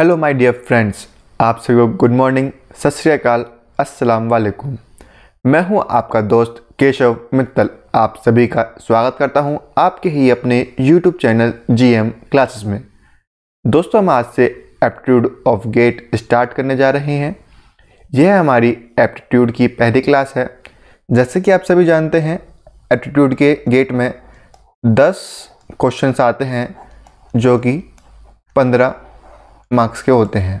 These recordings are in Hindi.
हेलो माय डियर फ्रेंड्स आप सभी को गुड मॉर्निंग सत श्रीकाल अस्सलाम वालेकुम मैं हूं आपका दोस्त केशव मित्तल आप सभी का स्वागत करता हूं आपके ही अपने यूट्यूब चैनल जीएम क्लासेस में दोस्तों हम आज से एप्टीट्यूड ऑफ गेट स्टार्ट करने जा रहे हैं यह हमारी एप्टीट्यूड की पहली क्लास है जैसे कि आप सभी जानते हैं एप्टीट्यूड के गेट में दस क्वेश्चन आते हैं जो कि पंद्रह मार्क्स के होते हैं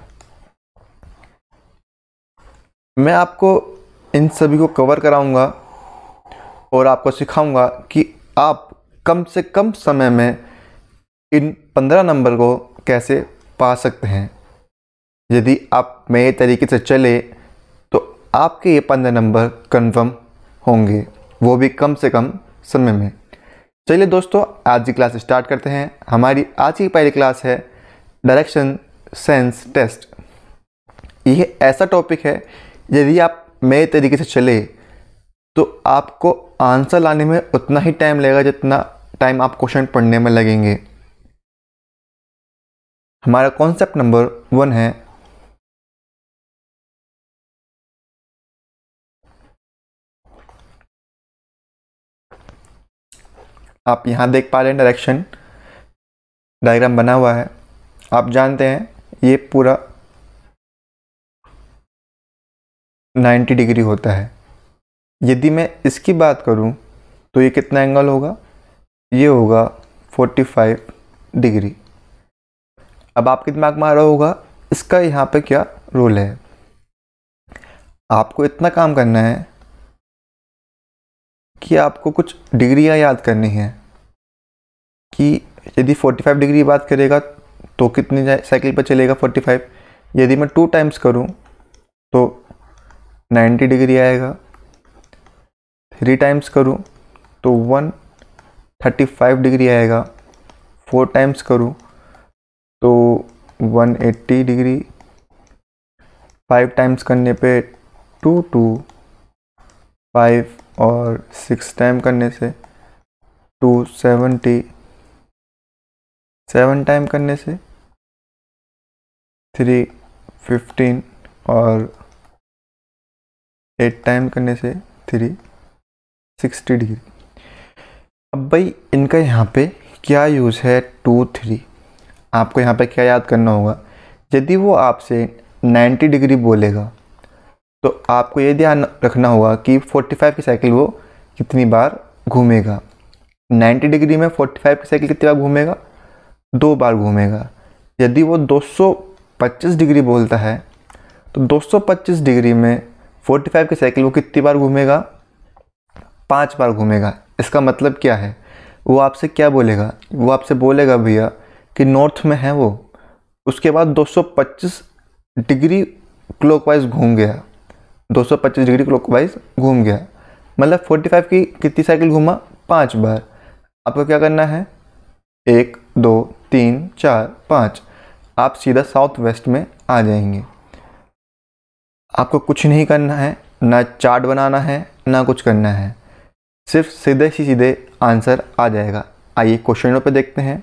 मैं आपको इन सभी को कवर कराऊंगा और आपको सिखाऊंगा कि आप कम से कम समय में इन पंद्रह नंबर को कैसे पा सकते हैं यदि आप मेरे तरीके से चले तो आपके ये पंद्रह नंबर कन्फर्म होंगे वो भी कम से कम समय में चलिए दोस्तों आज की क्लास स्टार्ट करते हैं हमारी आज की पहली क्लास है डायरेक्शन सेंस टेस्ट ये ऐसा टॉपिक है यदि आप मेरे तरीके से चले तो आपको आंसर लाने में उतना ही टाइम लगेगा जितना टाइम आप क्वेश्चन पढ़ने में लगेंगे हमारा कॉन्सेप्ट नंबर वन है आप यहां देख पा रहे हैं डायरेक्शन डायग्राम बना हुआ है आप जानते हैं ये पूरा 90 डिग्री होता है यदि मैं इसकी बात करूं तो ये कितना एंगल होगा ये होगा 45 डिग्री अब आपके दिमाग में आ रहा होगा इसका यहाँ पे क्या रोल है आपको इतना काम करना है कि आपको कुछ डिग्रियाँ याद करनी है कि यदि 45 डिग्री बात करेगा तो कितनी साइकिल पर चलेगा 45 यदि मैं टू टाइम्स करूं तो 90 डिग्री आएगा थ्री टाइम्स करूं तो 135 डिग्री आएगा फोर टाइम्स करूं तो 180 डिग्री फाइव टाइम्स करने पे टू टू फाइव और सिक्स टाइम करने से टू सेवेंटी सेवन टाइम करने से थ्री फिफ्टीन और एट टाइम करने से थ्री सिक्सटी डिग्री अब भाई इनका यहाँ पे क्या यूज़ है टू थ्री आपको यहाँ पे क्या याद करना होगा यदि वो आपसे नाइन्टी डिग्री बोलेगा तो आपको ये ध्यान रखना होगा कि फोर्टी फाइव की साइकिल वो कितनी बार घूमेगा नाइन्टी डिग्री में फोर्टी फाइव की साइकिल कितनी बार घूमेगा दो बार घूमेगा यदि वो 225 डिग्री बोलता है तो 225 डिग्री में 45 की साइकिल वो कितनी बार घूमेगा पाँच बार घूमेगा इसका मतलब क्या है वो आपसे क्या बोलेगा वो आपसे बोलेगा भैया कि नॉर्थ में है वो उसके बाद 225 डिग्री क्लॉकवाइज घूम गया 225 डिग्री क्लॉकवाइज घूम गया मतलब 45 की कितनी साइकिल घूमा पाँच बार आपको क्या करना है एक दो तीन चार पाँच आप सीधा साउथ वेस्ट में आ जाएंगे आपको कुछ नहीं करना है ना चार्ट बनाना है ना कुछ करना है सिर्फ सीधे ही सीधे आंसर आ जाएगा आइए क्वेश्चनों पर देखते हैं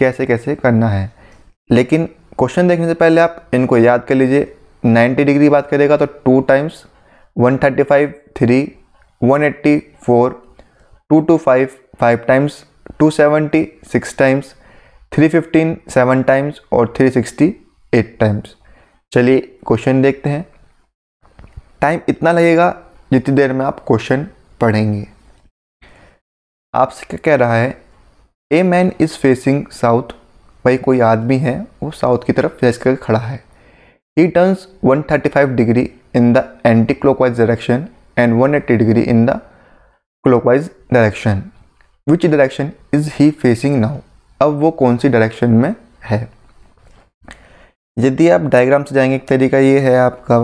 कैसे कैसे करना है लेकिन क्वेश्चन देखने से पहले आप इनको याद कर लीजिए 90 डिग्री बात करेगा तो two times 135 three one eighty four two two five five times two seventy six times three fifteen seven times और थ्री सिक्सटी एट टाइम्स चलिए क्वेश्चन देखते हैं टाइम इतना लगेगा जितनी देर में आप क्वेश्चन पढ़ेंगे आपसे क्या कह रहा है a man is facing south भाई कोई आदमी है वो साउथ की तरफ फेस कर खड़ा है he turns 135 degree in the anti clockwise direction and 180 degree in the clockwise direction which direction is he facing now अब वो कौन सी डायरेक्शन में है यदि आप डायग्राम से जाएंगे एक तरीका ये है आपका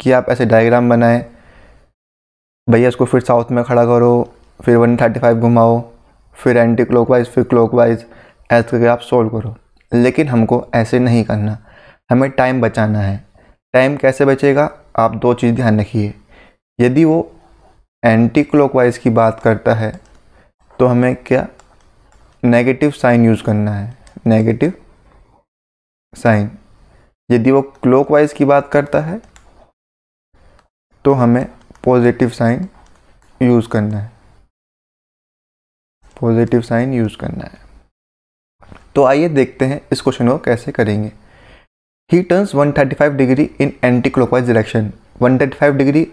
कि आप ऐसे डायग्राम बनाएं भैया इसको फिर साउथ में खड़ा करो फिर वन थर्टी फाइव घुमाओ फिर एंटी क्लॉकवाइज फिर क्लॉकवाइज ऐसे करके आप सोल्व करो लेकिन हमको ऐसे नहीं करना हमें टाइम बचाना है टाइम कैसे बचेगा आप दो चीज़ ध्यान रखिए यदि वो एंटी क्लॉकवाइज की बात करता है तो हमें क्या नेगेटिव साइन यूज़ करना है नेगेटिव साइन यदि वो क्लॉकवाइज की बात करता है तो हमें पॉजिटिव साइन यूज़ करना है पॉजिटिव साइन यूज़ करना है तो आइए देखते हैं इस क्वेश्चन को कैसे करेंगे he turns 135 degree in anti clockwise direction 135 degree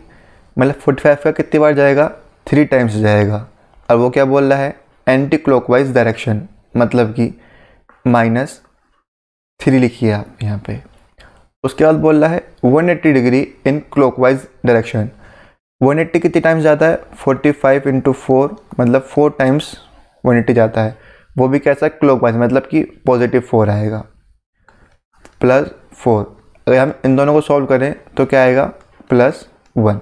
मतलब 45 का कितनी बार जाएगा थ्री टाइम्स जाएगा और वो क्या बोल रहा है एंटी क्लॉकवाइज डायरेक्शन मतलब कि माइनस थ्री लिखिए आप यहाँ पे उसके बाद बोल रहा है 180 डिग्री इन क्लॉकवाइज डायरेक्शन 180 कितनी टाइम्स जाता है 45 फाइव इंटू फोर मतलब फोर टाइम्स 180 जाता है वो भी कैसा क्लॉकवाइज मतलब कि पॉजिटिव फोर आएगा प्लस फोर अगर हम इन दोनों को सॉल्व करें तो क्या आएगा प्लस वन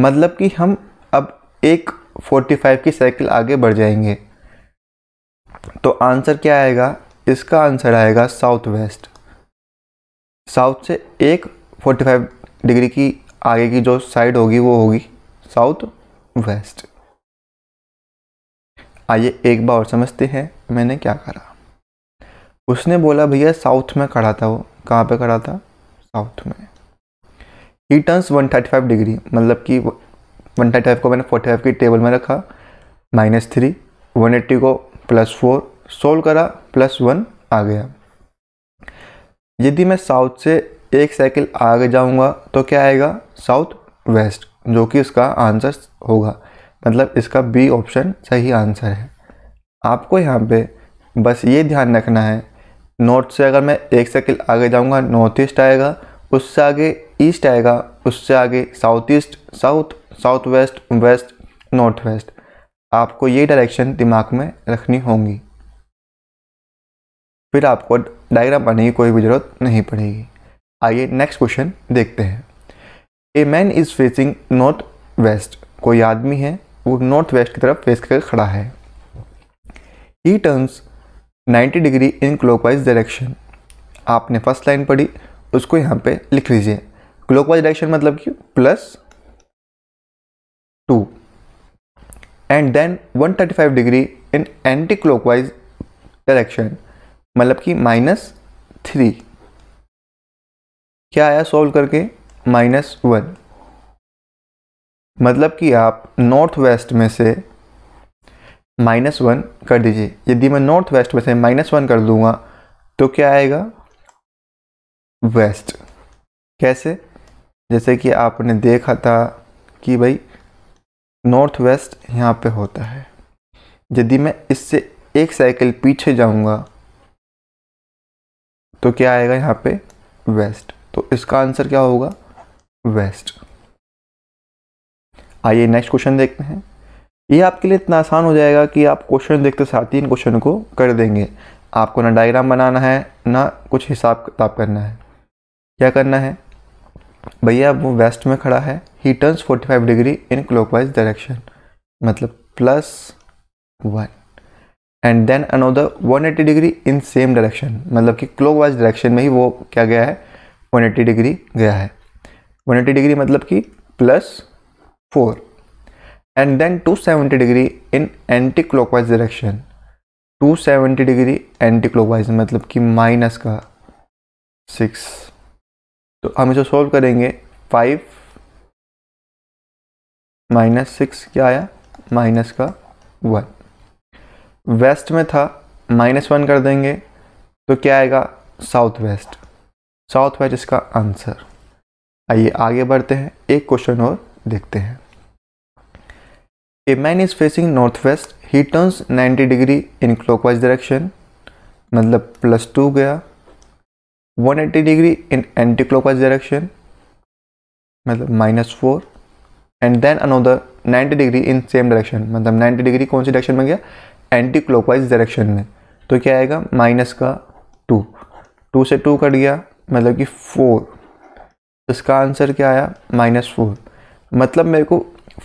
मतलब कि हम अब एक 45 की साइकिल आगे बढ़ जाएंगे तो आंसर क्या आएगा इसका आंसर आएगा साउथ वेस्ट साउथ से एक 45 डिग्री की आगे की जो साइड होगी वो होगी साउथ वेस्ट आइए एक बार और समझते हैं मैंने क्या करा उसने बोला भैया साउथ में खड़ा था वो कहाँ पे खड़ा था साउथ में ही टर्न्स 135 डिग्री मतलब कि वन थर्टी फाइव को मैंने फोर्टी फाइव की टेबल में रखा माइनस थ्री वन एट्टी को प्लस फोर सोल्व करा प्लस वन आ गया यदि मैं साउथ से एक साइकिल आगे जाऊंगा तो क्या आएगा साउथ वेस्ट जो कि इसका आंसर होगा मतलब इसका बी ऑप्शन सही आंसर है आपको यहाँ पे बस ये ध्यान रखना है नॉर्थ से अगर मैं एक साइकिल आगे जाऊँगा नॉर्थ ईस्ट आएगा उससे आगे ईस्ट आएगा उससे आगे south east south south west west north west आपको ये डायरेक्शन दिमाग में रखनी होंगी फिर आपको डायग्राम बनाने की कोई भी ज़रूरत नहीं पड़ेगी आइए नेक्स्ट क्वेश्चन देखते हैं a man is facing north west कोई आदमी है वो नॉर्थ वेस्ट की तरफ फेस कर खड़ा है he turns 90 degree in clockwise direction आपने फर्स्ट लाइन पढ़ी उसको यहाँ पे लिख लीजिए क्लॉकवाइज डायरेक्शन मतलब कि plus two and then 135 degree in anti clockwise direction मतलब कि माइनस थ्री क्या आया सॉल्व करके माइनस वन मतलब कि आप नॉर्थ वेस्ट में से माइनस वन कर दीजिए यदि मैं नॉर्थ वेस्ट में से माइनस वन कर दूंगा तो क्या आएगा वेस्ट कैसे जैसे कि आपने देखा था कि भाई नॉर्थ वेस्ट यहाँ पे होता है यदि मैं इससे एक साइकिल पीछे जाऊँगा तो क्या आएगा यहाँ पे वेस्ट तो इसका आंसर क्या होगा वेस्ट आइए नेक्स्ट क्वेश्चन देखते हैं ये आपके लिए इतना आसान हो जाएगा कि आप क्वेश्चन देखते साथ ही इन क्वेश्चन को कर देंगे आपको ना डायग्राम बनाना है ना कुछ हिसाब किताब करना है क्या करना है भैया वो वेस्ट में खड़ा है he turns 45 degree in clockwise direction मतलब plus one and then another 180 degree in same direction मतलब कि क्लॉकवाइज डायरेक्शन में ही वो क्या गया है 180 डिग्री गया है 180 डिग्री मतलब कि plus four and then 270 degree in anti clockwise direction 270 degree anti clockwise मतलब कि माइनस का सिक्स तो हम इसे सॉल्व करेंगे फाइव माइनस सिक्स क्या आया माइनस का वन वेस्ट में था माइनस वन कर देंगे तो क्या आएगा साउथ वेस्ट साउथ वेस्ट इसका आंसर आइए आगे बढ़ते हैं एक क्वेश्चन और देखते हैं a man is facing north west he turns 90 degree in clockwise direction मतलब प्लस टू गया 180 degree in anti-clockwise direction मतलब minus four and then another 90 degree in same direction मतलब 90 डिग्री कौन सी डायरेक्शन में गया एंटी क्लॉकवाइज डायरेक्शन में तो क्या आएगा माइनस का टू टू से टू कट गया मतलब कि फोर तो इसका आंसर क्या आया माइनस फोर मतलब मेरे को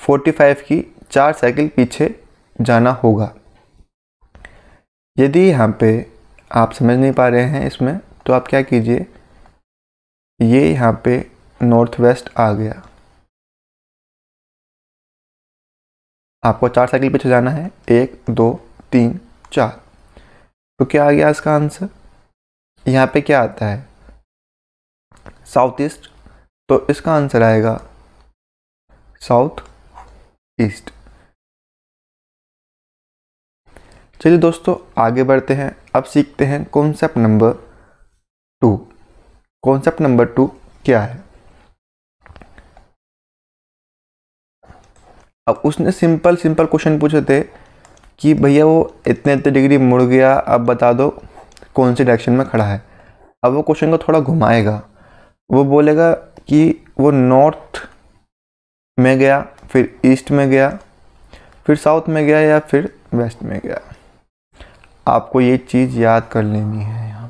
45 की चार साइकिल पीछे जाना होगा यदि यहाँ पे आप समझ नहीं पा रहे हैं इसमें तो आप क्या कीजिए ये यहाँ पे नॉर्थ वेस्ट आ गया आपको चार साइकिल पीछे जाना है एक दो तीन चार तो क्या आ गया इसका आंसर यहाँ पे क्या आता है साउथ ईस्ट तो इसका आंसर आएगा साउथ ईस्ट चलिए दोस्तों आगे बढ़ते हैं अब सीखते हैं concept number two concept number two क्या है अब उसने सिंपल सिंपल क्वेश्चन पूछे थे कि भैया वो इतने इतने डिग्री मुड़ गया अब बता दो कौन से डायरेक्शन में खड़ा है अब वो क्वेश्चन को थोड़ा घुमाएगा वो बोलेगा कि वो नॉर्थ में गया फिर ईस्ट में गया फिर साउथ में गया या फिर वेस्ट में गया आपको ये चीज़ याद कर लेनी है यहाँ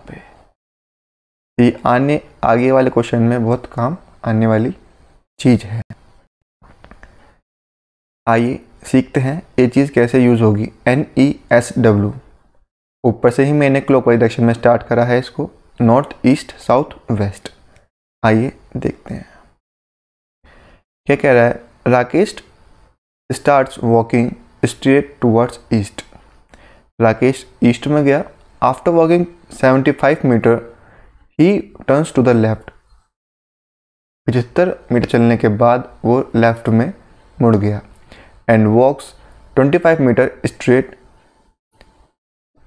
ये आने आगे वाले क्वेश्चन में बहुत काम आने वाली चीज़ है आइए सीखते हैं ये चीज़ कैसे यूज़ होगी एन ई एस डब्ल्यू ऊपर से ही मैंने क्लोक डायरेक्शन में स्टार्ट करा है इसको नॉर्थ ईस्ट साउथ वेस्ट आइए देखते हैं क्या कह रहा है Rakesh start walking straight towards east Rakesh east में गया after walking 75 metre he turns to the left पचहत्तर मीटर चलने के बाद वो लेफ्ट में मुड़ गया and walks 25 metre straight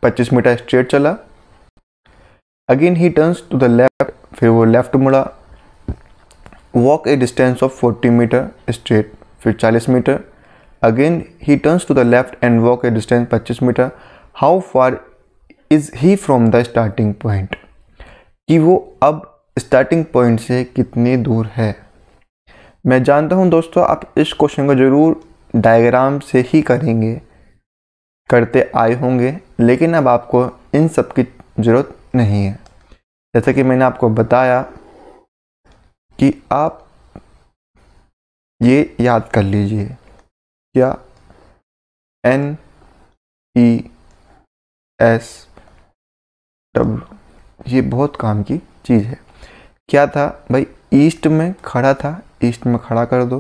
25 metre straight चला again he turns to the left फिर वो लेफ्ट मुड़ा walk a distance of 40 metre straight फिर 40 metre again he turns to the left and walk a distance 25 metre how far is he from the starting point कि वो अब स्टार्टिंग पॉइंट से कितनी दूर है मैं जानता हूँ दोस्तों आप इस क्वेश्चन को ज़रूर डायग्राम से ही करेंगे करते आए होंगे लेकिन अब आपको इन सब की ज़रूरत नहीं है जैसा कि मैंने आपको बताया कि आप ये याद कर लीजिए क्या एन ई एस डब्ल्यू ये बहुत काम की चीज़ है क्या था भाई ईस्ट में खड़ा था ईस्ट में खड़ा कर दो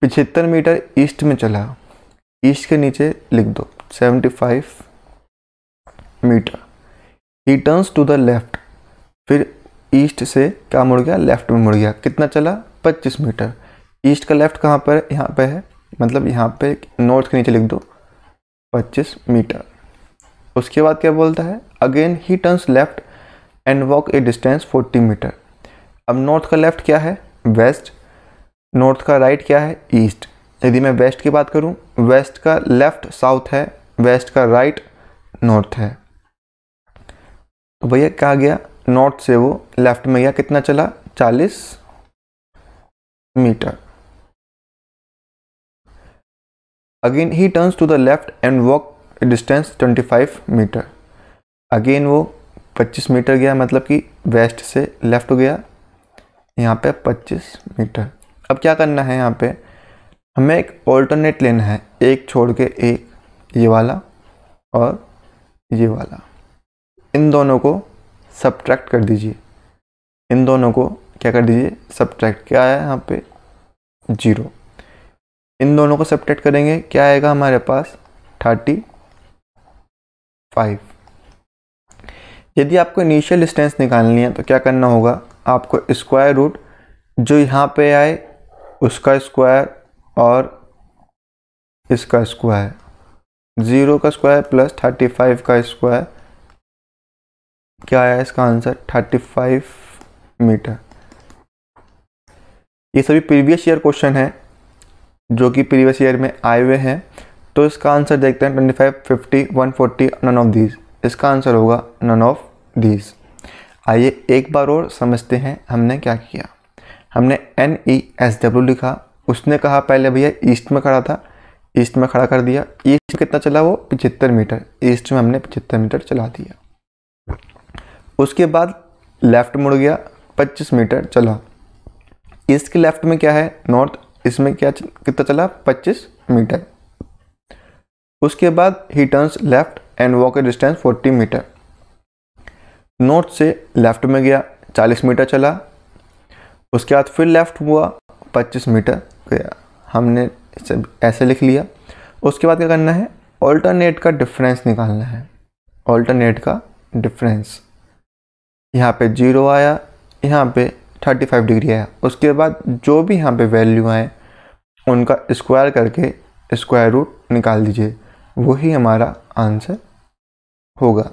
पिछहत्तर मीटर ईस्ट में चला ईस्ट के नीचे लिख दो seventy five metre he turns to the left फिर ईस्ट से क्या मुड़ गया लेफ्ट में मुड़ गया कितना चला पच्चीस मीटर ईस्ट का लेफ्ट कहाँ पर यहाँ पे है मतलब यहाँ पे नॉर्थ के नीचे लिख दो पच्चीस मीटर उसके बाद क्या बोलता है again he turns left and walk a distance 40 metre अब नॉर्थ का लेफ़्ट क्या है वेस्ट नॉर्थ का राइट right क्या है ईस्ट यदि मैं वेस्ट की बात करूं वेस्ट का लेफ़्ट साउथ है वेस्ट का राइट right, नॉर्थ है तो भैया कहा गया नॉर्थ से वो लेफ़्ट में गया कितना चला 40 metre again he turns to the left and walk distance 25 metre again वो 25 मीटर गया मतलब कि वेस्ट से लेफ़्ट गया यहाँ पे 25 मीटर अब क्या करना है यहाँ पे हमें एक ऑल्टरनेट लेना है एक छोड़ के एक ये वाला और ये वाला इन दोनों को सब्ट्रैक्ट कर दीजिए इन दोनों को क्या कर दीजिए सब्ट्रैक्ट क्या आया यहाँ पे जीरो इन दोनों को सब्ट्रैक्ट करेंगे क्या आएगा हमारे पास थर्टी फाइव यदि आपको इनिशियल डिस्टेंस निकालनी है तो क्या करना होगा आपको स्क्वायर रूट जो यहाँ पे आए उसका स्क्वायर और इसका स्क्वायर ज़ीरो का स्क्वायर प्लस थर्टी फाइव का स्क्वायर क्या आया इसका आंसर थर्टी फाइव मीटर ये सभी प्रीवियस ईयर क्वेश्चन हैं जो कि प्रीवियस ईयर में आए हुए हैं तो इसका आंसर देखते हैं twenty five fifty one forty none of these इसका आंसर होगा नन ऑफ दीज आइए एक बार और समझते हैं हमने क्या किया हमने एन ई एस डब्ल्यू लिखा उसने कहा पहले भैया ईस्ट में खड़ा था ईस्ट में खड़ा कर दिया ईस्ट कितना चला वो पचहत्तर मीटर ईस्ट में हमने पचहत्तर मीटर चला दिया उसके बाद लेफ़्ट मुड़ गया पच्चीस मीटर चला ईस्ट के लेफ़्ट में क्या है नॉर्थ इसमें क्या कितना चला पच्चीस मीटर उसके बाद he turns left and walk a distance 40 metre north से लेफ्ट में गया 40 मीटर चला उसके बाद फिर लेफ्ट हुआ 25 मीटर गया हमने इसे ऐसे लिख लिया उसके बाद क्या करना है ऑल्टरनेट का डिफरेंस निकालना है ऑल्टरनेट का डिफरेंस यहाँ पे जीरो आया यहाँ पे 35 डिग्री आया उसके बाद जो भी यहाँ पे वैल्यू आए उनका स्क्वायर करके स्क्वायर रूट निकाल दीजिए वही हमारा आंसर होगा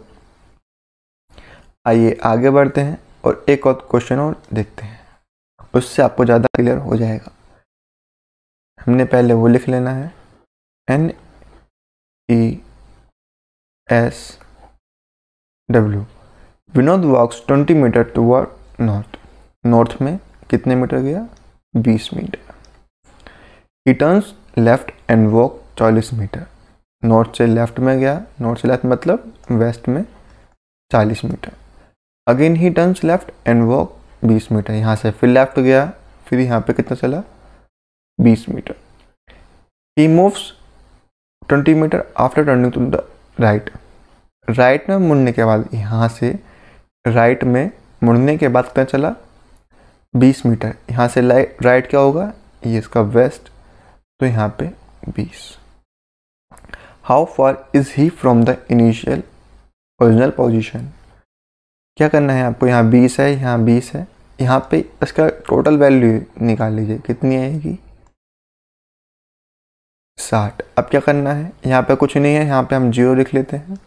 आइए आगे बढ़ते हैं और एक और क्वेश्चन और देखते हैं उससे आपको ज़्यादा क्लियर हो जाएगा हमने पहले वो लिख लेना है N E S W Vinod walks twenty metre toward north north में कितने मीटर गया बीस metre he turns left and walk चालीस मीटर नॉर्थ से लेफ्ट में गया नॉर्थ से लेफ्ट मतलब वेस्ट में 40 metre again he turns left and walk 20 metre यहाँ से फिर लेफ्ट गया फिर यहाँ पे कितना चला 20 metre he moves 20 metre after turning to the right right में मुड़ने के बाद यहाँ से राइट में मुड़ने के बाद कितना चला 20 मीटर यहाँ से राइट क्या होगा ये इसका वेस्ट तो यहाँ पे how far is he from the initial original position क्या करना है आपको यहाँ बीस है यहाँ बीस है यहाँ पे इसका टोटल वैल्यू निकाल लीजिए कितनी आएगी साठ अब क्या करना है यहाँ पे कुछ नहीं है यहाँ पे हम जीरो लिख लेते हैं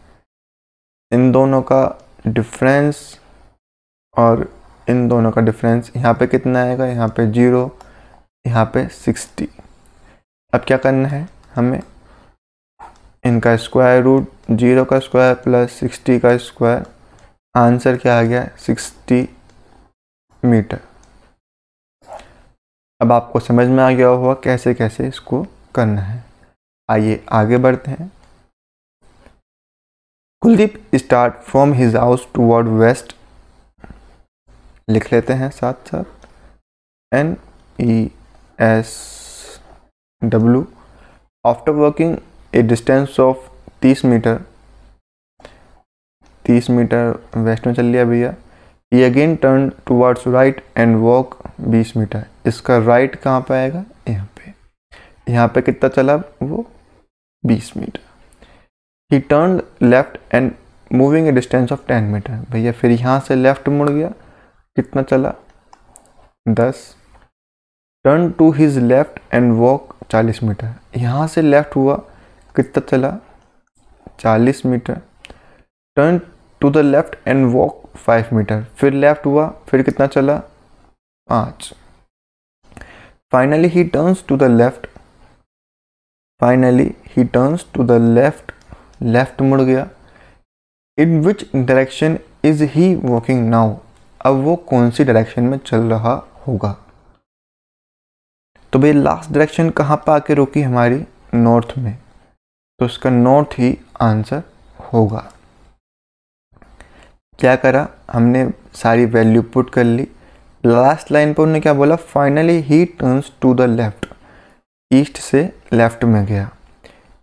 इन दोनों का डिफरेंस और इन दोनों का डिफरेंस यहाँ पे कितना आएगा यहाँ पे जीरो यहाँ पे सिक्सटी अब क्या करना है हमें इनका स्क्वायर रूट जीरो का स्क्वायर प्लस सिक्सटी का स्क्वायर आंसर क्या आ गया सिक्सटी मीटर अब आपको समझ में आ गया होगा कैसे कैसे इसको करना है आइए आगे बढ़ते हैं Kuldeep start from his house toward west लिख लेते हैं साथ साथ N E S W after working a distance of 30 metre 30 metre west में चल लिया भैया ये again turn towards right and walk 20 metre इसका राइट कहाँ पर आएगा यहाँ पे यहाँ पे कितना चला वो 20 metre he turn left and moving a distance of 10 metre भैया फिर यहाँ से लेफ्ट मुड़ गया कितना चला 10 turn to his left and walk 40 metre यहाँ से लेफ्ट हुआ कितना चला चालीस metre turn to the left and walk five metre फिर लेफ्ट हुआ फिर कितना चला पाँच finally he turns to the left finally he turns to the left left मुड़ गया in which direction is he walking now अब वो कौन सी डायरेक्शन में चल रहा होगा तो भाई लास्ट डायरेक्शन कहाँ पर आके रोकी हमारी नॉर्थ में तो उसका नॉर्थ ही आंसर होगा क्या करा हमने सारी वैल्यू पुट कर ली लास्ट लाइन पर उन्होंने क्या बोला finally he turns to the left east से लेफ्ट में गया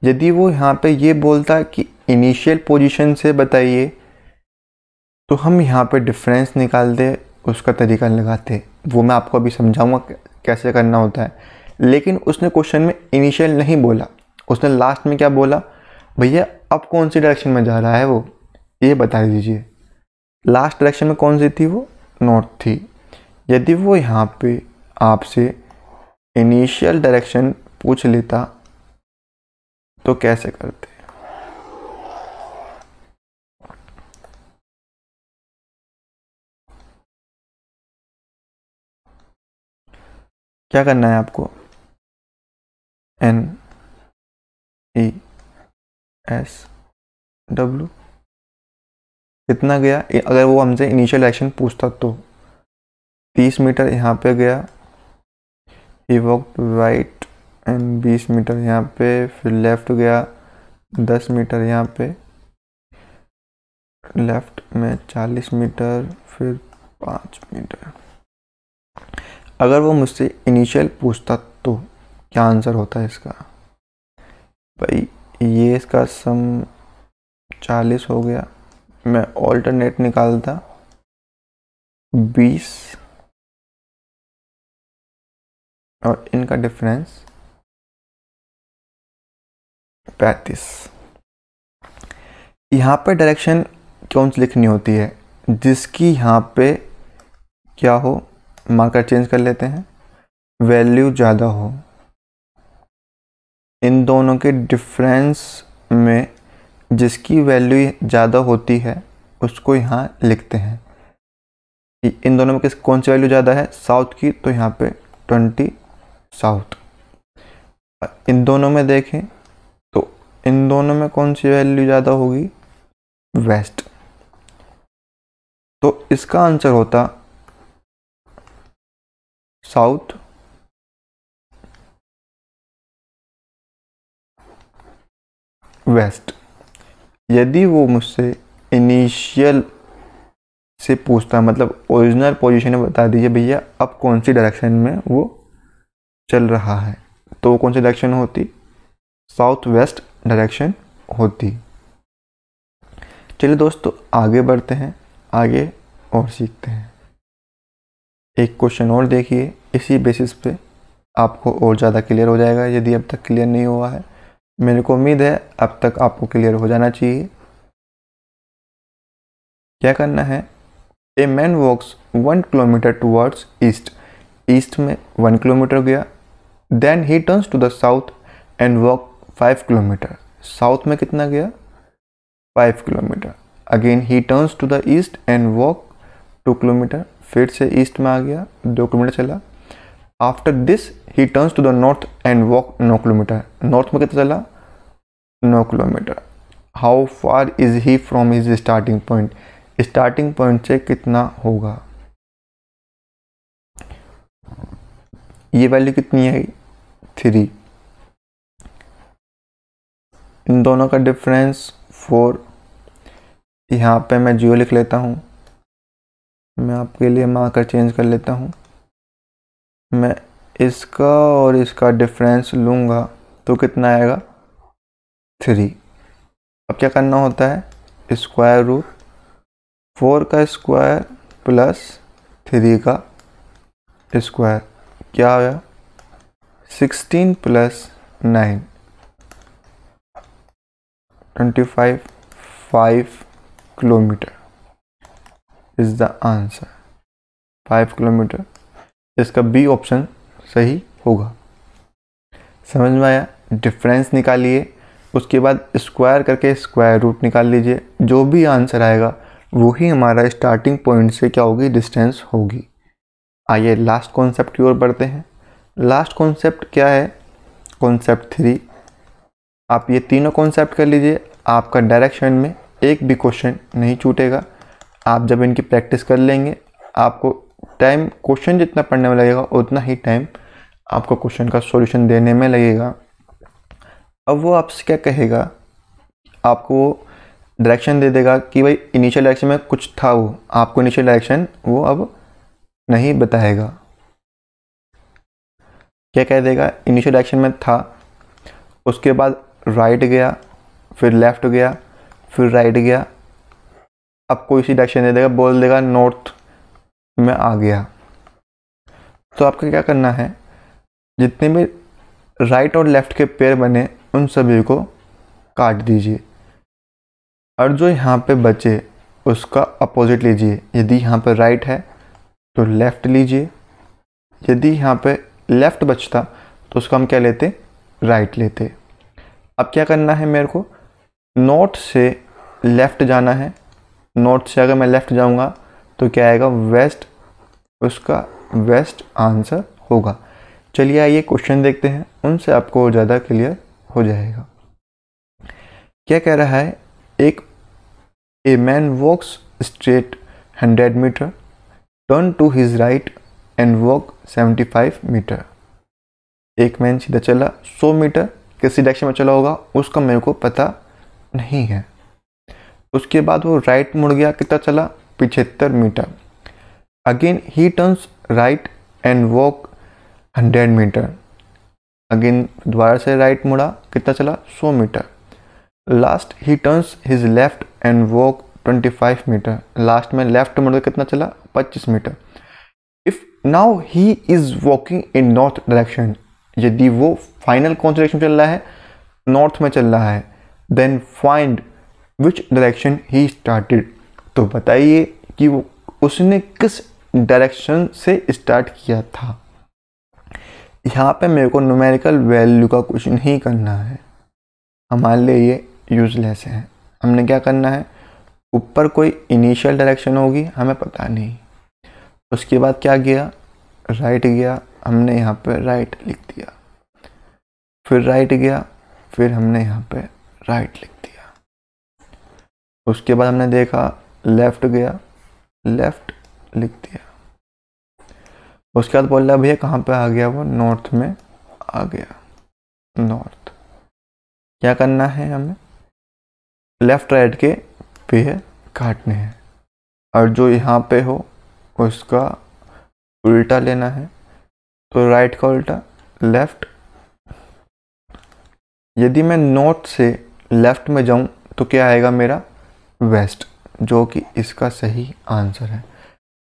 यदि वो यहाँ पे ये बोलता कि इनिशियल पोजीशन से बताइए तो हम यहाँ पे डिफरेंस निकालते उसका तरीका लगाते वो मैं आपको अभी समझाऊंगा कैसे करना होता है लेकिन उसने क्वेश्चन में इनिशियल नहीं बोला उसने लास्ट में क्या बोला भैया अब कौन सी डायरेक्शन में जा रहा है वो ये बता दीजिए लास्ट डायरेक्शन में कौन सी थी वो नॉर्थ थी यदि वो यहाँ पे आपसे इनिशियल डायरेक्शन पूछ लेता तो कैसे करते क्या करना है आपको एन ई एस डब्ल्यू कितना गया अगर वो हमसे इनिशियल एक्शन पूछता तो 30 मीटर यहाँ पे गया he walk right and 20 metre यहाँ पे फिर लेफ्ट गया 10 मीटर यहाँ पे लेफ्ट में 40 मीटर फिर 5 मीटर अगर वो मुझसे इनिशियल पूछता तो क्या आंसर होता है इसका भाई ये इसका सम चालीस हो गया मैं ऑल्टरनेट निकालता बीस और इनका डिफरेंस पैंतीस यहाँ पे डायरेक्शन कौन सी लिखनी होती है जिसकी यहाँ पे क्या हो मार्कर चेंज कर लेते हैं वैल्यू ज़्यादा हो इन दोनों के डिफरेंस में जिसकी वैल्यू ज़्यादा होती है उसको यहाँ लिखते हैं इन दोनों में किस कौन सी वैल्यू ज़्यादा है साउथ की तो यहाँ पे ट्वेंटी साउथ इन दोनों में देखें तो इन दोनों में कौन सी वैल्यू ज़्यादा होगी वेस्ट तो इसका आंसर होता साउथ वेस्ट यदि वो मुझसे इनिशियल से पूछता मतलब ओरिजिनल पोजीशन में बता दीजिए भैया अब कौन सी डायरेक्शन में वो चल रहा है तो कौन सी डायरेक्शन होती साउथ वेस्ट डायरेक्शन होती चलिए दोस्तों आगे बढ़ते हैं आगे और सीखते हैं एक क्वेश्चन और देखिए इसी बेसिस पे आपको और ज़्यादा क्लियर हो जाएगा यदि अब तक क्लियर नहीं हुआ है मेरे को उम्मीद है अब तक आपको क्लियर हो जाना चाहिए क्या करना है a man walks one kilometre towards east east में वन किलोमीटर गया then he turns to the south and walk five kilometre south में कितना गया five kilometre again he turns to the east and walk two kilometre फिर से ईस्ट में आ गया दो किलोमीटर चला after this he turns to the north and walk नौ किलोमीटर नॉर्थ में कितना चला नौ kilometre how far is he from his starting point starting point से कितना होगा ये वैल्यू कितनी है थ्री इन दोनों का डिफरेंस फोर यहाँ पे मैं जियो लिख लेता हूँ मैं आपके लिए मार्कर चेंज कर लेता हूँ मैं इसका और इसका डिफरेंस लूँगा तो कितना आएगा थ्री अब क्या करना होता है स्क्वायर रूट फोर का स्क्वायर प्लस थ्री का स्क्वायर क्या आया sixteen plus nine twenty five five kilometre is the answer five kilometre इसका बी ऑप्शन सही होगा समझ में आया डिफरेंस निकालिए उसके बाद स्क्वायर करके स्क्वायर रूट निकाल लीजिए जो भी आंसर आएगा वही हमारा स्टार्टिंग पॉइंट से क्या होगी डिस्टेंस होगी आइए लास्ट कॉन्सेप्ट की ओर बढ़ते हैं लास्ट कॉन्सेप्ट क्या है कॉन्सेप्ट थ्री आप ये तीनों कॉन्सेप्ट कर लीजिए आपका डायरेक्शन में एक भी क्वेश्चन नहीं छूटेगा आप जब इनकी प्रैक्टिस कर लेंगे आपको टाइम क्वेश्चन जितना पढ़ने में लगेगा उतना ही टाइम आपको क्वेश्चन का सॉल्यूशन देने में लगेगा अब वो आपसे क्या कहेगा आपको वो डायरेक्शन दे देगा कि भाई इनिशियल डायरेक्शन में कुछ था वो आपको इनिशियल डायरेक्शन वो अब नहीं बताएगा क्या कह देगा इनिशियल डायरेक्शन में था उसके बाद राइट गया फिर लेफ्ट गया फिर राइट गया आपको इसी डायरेक्शन दे देगा बोल देगा नॉर्थ में आ गया तो आपको क्या करना है जितने भी राइट और लेफ़्ट के पेयर बने उन सभी को काट दीजिए और जो यहाँ पे बचे उसका अपोजिट लीजिए यदि यहाँ पे राइट है तो लेफ़्ट लीजिए यदि यहाँ पे लेफ़्ट बचता तो उसका हम क्या लेते राइट लेते अब क्या करना है मेरे को नॉर्थ से लेफ़्ट जाना है नॉर्थ से अगर मैं लेफ़्ट जाऊँगा तो क्या आएगा वेस्ट उसका बेस्ट आंसर होगा चलिए आइए क्वेश्चन देखते हैं उनसे आपको ज़्यादा क्लियर हो जाएगा क्या कह रहा है एक a man walks straight hundred metre turn to his right and walk seventy five metre एक मैन सीधा चला सौ मीटर किस डायरेक्शन में चला होगा उसका मेरे को पता नहीं है उसके बाद वो राइट मुड़ गया कितना चला पिछहत्तर metre Again, he turns right and walk 100 meter. Again, दोबारा से right मुड़ा कितना चला 100 meter. Last, he turns his left and walk 25 meter. Last में left मुड़ कितना चला 25 meter. If now he is walking in north direction, यदि वो final कौन से direction में चल रहा है north में चल रहा है then find which direction he started. तो बताइए कि वो उसने किस डायरेक्शन से स्टार्ट किया था यहाँ पे मेरे को न्यूमेरिकल वैल्यू का क्वेश्चन ही करना है हमारे लिए ये यूजलेस है हमने क्या करना है ऊपर कोई इनिशियल डायरेक्शन होगी हमें पता नहीं उसके बाद क्या गया राइट गया हमने यहाँ पर राइट लिख दिया फिर राइट गया फिर हमने यहाँ पे राइट लिख दिया उसके बाद हमने देखा लेफ़्ट गया लेफ़्ट लिख दिया उसके बाद बोल रहा भैया कहाँ पे आ गया वो नॉर्थ में आ गया नॉर्थ क्या करना है हमें लेफ्ट राइट के पेयर काटने हैं और जो यहाँ पे हो उसका उल्टा लेना है तो राइट का उल्टा लेफ्ट यदि मैं नॉर्थ से लेफ्ट में जाऊँ तो क्या आएगा मेरा वेस्ट जो कि इसका सही आंसर है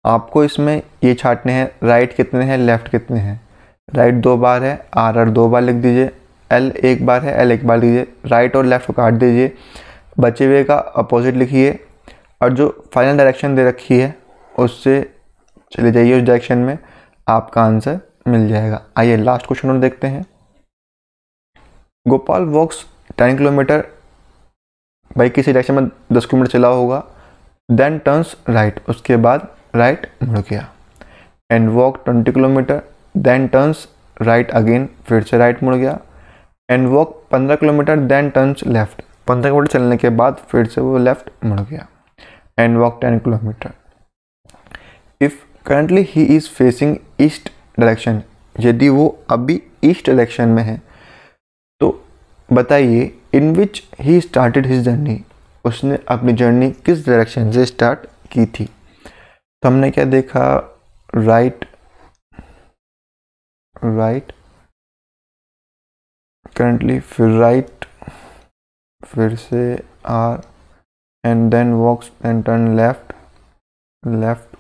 आपको इसमें ये छाटने हैं राइट कितने हैं लेफ़्ट कितने हैं राइट दो बार है आर आर दो बार लिख दीजिए एल एक बार है एल एक बार लिख दीजिए राइट और लेफ़्ट को काट दीजिए बचे हुए का अपोजिट लिखिए और जो फाइनल डायरेक्शन दे रखी है उससे चले जाइए उस डायरेक्शन में आपका आंसर मिल जाएगा आइए लास्ट क्वेश्चन और देखते हैं Gopal walks ten kilometre bike किसी डायरेक्शन में दस किलोमीटर चला होगा देन टर्न्स राइट उसके बाद राइट मुड़ गया and walk twenty kilometre then turns right again फिर से राइट मुड़ गया एंड वॉक पंद्रह किलोमीटर देन टर्न्स लेफ्ट पंद्रह किलोमीटर चलने के बाद फिर से वो लेफ्ट मुड़ गया and walk ten kilometre if currently he is facing east direction यदि वो अभी ईस्ट डायरेक्शन में है तो बताइए in which he started his journey उसने अपनी जर्नी किस डायरेक्शन से स्टार्ट की थी तो हमने क्या देखा राइट राइट करंटली फिर राइट फिर से R and then walks and turn left left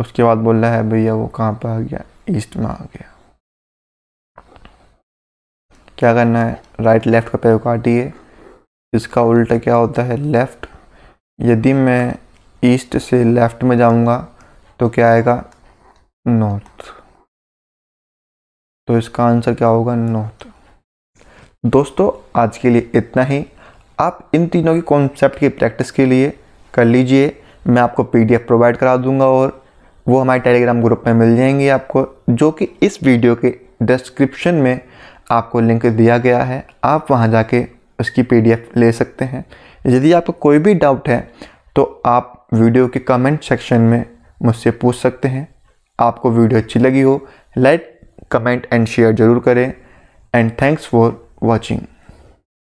उसके बाद बोल रहा है भैया वो कहाँ पर आ गया ईस्ट में आ गया क्या करना है राइट लेफ्ट का पैर काटिए इसका उल्टा क्या होता है लेफ्ट यदि मैं ईस्ट से लेफ्ट में जाऊंगा तो क्या आएगा नॉर्थ तो इसका आंसर क्या होगा नॉर्थ दोस्तों आज के लिए इतना ही आप इन तीनों के कॉन्सेप्ट की प्रैक्टिस के लिए कर लीजिए मैं आपको पीडीएफ प्रोवाइड करा दूंगा और वो हमारे टेलीग्राम ग्रुप में मिल जाएंगे आपको जो कि इस वीडियो के डिस्क्रिप्शन में आपको लिंक दिया गया है आप वहाँ जाके उसकी पीडीएफ ले सकते हैं यदि आपको कोई भी डाउट है तो आप वीडियो के कमेंट सेक्शन में मुझसे पूछ सकते हैं आपको वीडियो अच्छी लगी हो लाइक कमेंट एंड शेयर ज़रूर करें एंड थैंक्स फॉर वॉचिंग